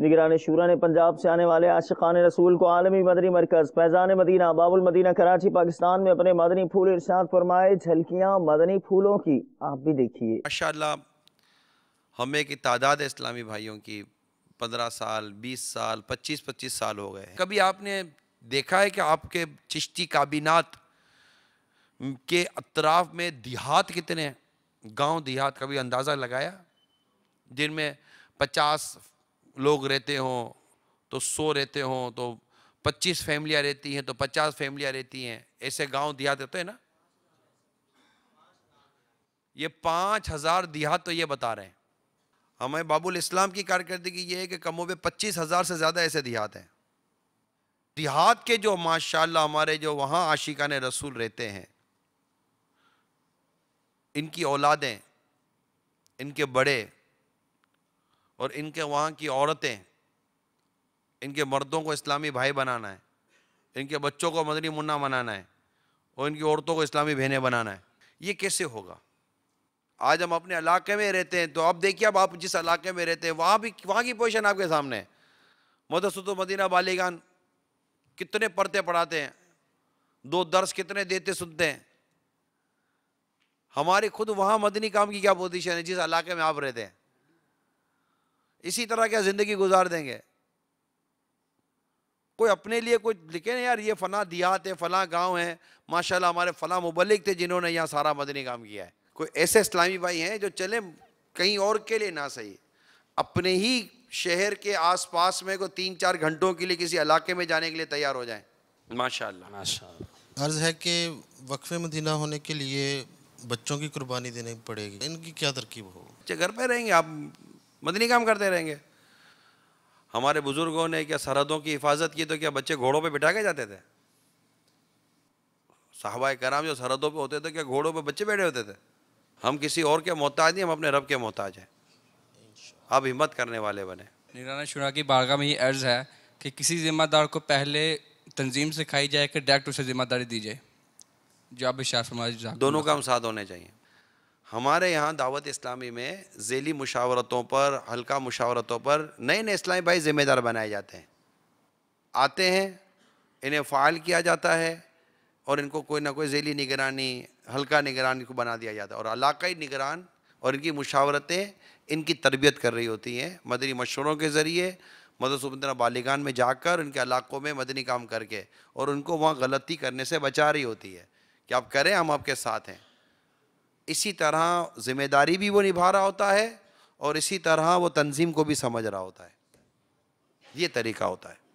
निगरान शुरा ने पंजाब से आने वाले आशिकान रसूल को आलमी मदनी मरकज़ फैज़ान मदीना बाबुल मदीना कराची पाकिस्तान में अपने मदनी फूल इर्शाद फरमाए झलकियाँ मदनी फूलों की आप भी देखिए माशा हमें की तादाद इस्लामी भाइयों की पंद्रह साल बीस साल पच्चीस पच्चीस साल हो गए कभी आपने देखा है कि आपके चिश्ती काबीनात के अतराफ में देहात कितने गाँव देहात कभी अंदाज़ा लगाया जिनमें पचास लोग रहते हों तो सौ रहते हों तो पच्चीस फैमिलियाँ रहती हैं तो पचास फैमिलियाँ रहती हैं ऐसे गांव देहात होते हैं ना ये पाँच हज़ार देहात तो ये बता रहे हैं हमें बाबुल इस्लाम की कारकर्दगी ये है कि कमों में पच्चीस हज़ार से ज़्यादा ऐसे देहात हैं देहात के जो माशाल्लाह हमारे जो वहाँ आशिका ने रसूल रहते हैं इनकी औलादें इनके बड़े और इनके वहाँ की औरतें इनके मर्दों को इस्लामी भाई बनाना है इनके बच्चों को मदनी मुन्ना बनाना है और इनकी औरतों को इस्लामी बहने बनाना है ये कैसे होगा आज हम अपने इलाके में रहते हैं तो आप देखिए अब आप जिस इलाके में रहते हैं वहाँ भी वहाँ की पोजिशन आपके सामने है तो मदीना बालिगान कितने पढ़ते पढ़ाते हैं दो दर्श कितने देते सुनते हैं हमारे खुद वहाँ मदनी काम की क्या पोजिशन है जिस इलाके में आप रहते हैं इसी तरह क्या ज़िंदगी गुजार देंगे कोई अपने लिए कुछ लिखे ना यार ये फला दिया है फला गांव है माशाल्लाह हमारे फला मुबलिक थे जिन्होंने यहाँ सारा मदनी काम किया है कोई ऐसे इस्लामी भाई हैं जो चले कहीं और के लिए ना सही अपने ही शहर के आसपास में को तीन चार घंटों के लिए किसी इलाके में जाने के लिए तैयार हो जाए माशाल्लाह माशाल्लाह अर्ज़ है कि वक्फे मदीना होने के लिए बच्चों की कुर्बानी देनी पड़ेगी इनकी क्या तरकीब हो घर पर रहेंगे आप मदनी काम करते रहेंगे हमारे बुजुर्गों ने क्या सरहदों की हिफाजत की तो क्या बच्चे घोड़ों पे बिठा के जाते थे साहबा कराम जो सरहदों पे होते थे क्या घोड़ों पे बच्चे बैठे होते थे हम किसी और के मोहताज नहीं हम अपने रब के मोहताज हैं आप हिम्मत करने वाले बने निराना शुरा की बारगाह में ये अर्ज़ है कि किसी ज़िम्मेदार को पहले तंजीम सिखाई जाए कि डायरेक्ट उसे ज़िम्मेदारी दी जाए जो आप दोनों काम साथ होने चाहिए हमारे यहाँ दावत इस्लामी में जेली मुशावरतों पर हल्का मुशावरतों पर नए नए इस्लामी भाई ज़िम्मेदार बनाए जाते हैं आते हैं इन्हें फ़ाल किया जाता है और इनको कोई ना कोई जेली निगरानी हल्का निगरानी को बना दिया जाता है और इलाकई निगरान और इनकी मुशावरतें इनकी तरबियत कर रही होती हैं मदनी मशवरों के ज़रिए मदरसबंदना बालिगान में जाकर उनके इलाक़ों में मदनी काम करके और उनको वहाँ गलती करने से बचा रही होती है कि आप करें हम आपके साथ हैं इसी तरह ज़िम्मेदारी भी वो निभा रहा होता है और इसी तरह वो तंजीम को भी समझ रहा होता है ये तरीका होता है